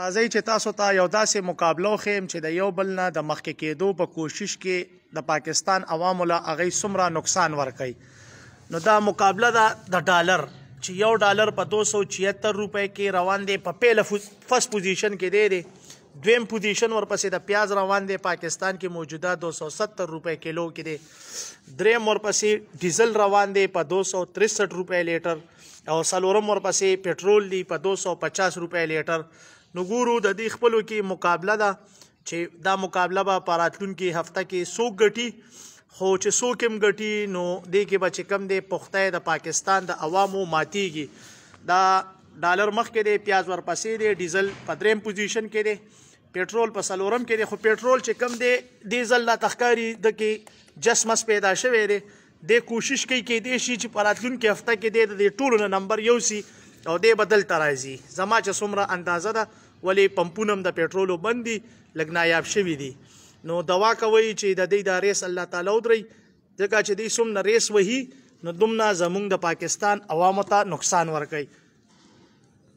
راځي چې تاسو ته یو داسې مقابله خیم چې د یو بل نه د مخکې کېدو په کوشش کې د پاکستان عوامو له هغه سمره نقصان ورکړي نو دا مقابله دا د ډالر چې یو ډالر په 276 روپے کې روان دی په پیله فرست پوزیشن کې دی دی دویم پوزیشن ورپسې د پیاز روان دی پاکستان کې موجوده 270 روپے کیلو کې دی دریم ورپسې ډیزل روان دی په 263 روپے لیټر او سلورم ورپسې پېټرول دی په 250 روپے لیټر نو ګورو د دې خپلو کې مقابله ده چې دا مقابله به په راتلونکي هفته کې څوک ګټي خو چې څوک هم ګټي نو دې کې به چې کم دی پخته د پاکستان د عوامو ماتیږي دا ډالر مخکې دی پیاز ورپسې دی ډیزل په دریم پوزیشن کې دی پېټرول په سلورم کې دی خو پېټرول چې کم دی ډیزل لا تخکاری د کې جسمس پیدا شوی دی د کوشش کوي کې دی شي چې په راتلونکي هفته کې دی د ټولو نمبر یو سي او دی بدل ترایزي زما چې څومره اندازه ده ولی پمپونه د پېټرولو بندي لګ نایاب شوي دي نو دوا کوي چې د دې د ریس الله تعالی ودري ځکه چې دې سم نه ریس وهي نو دومره زمونږ د پاکستان عوامو ته نقصان ورکړي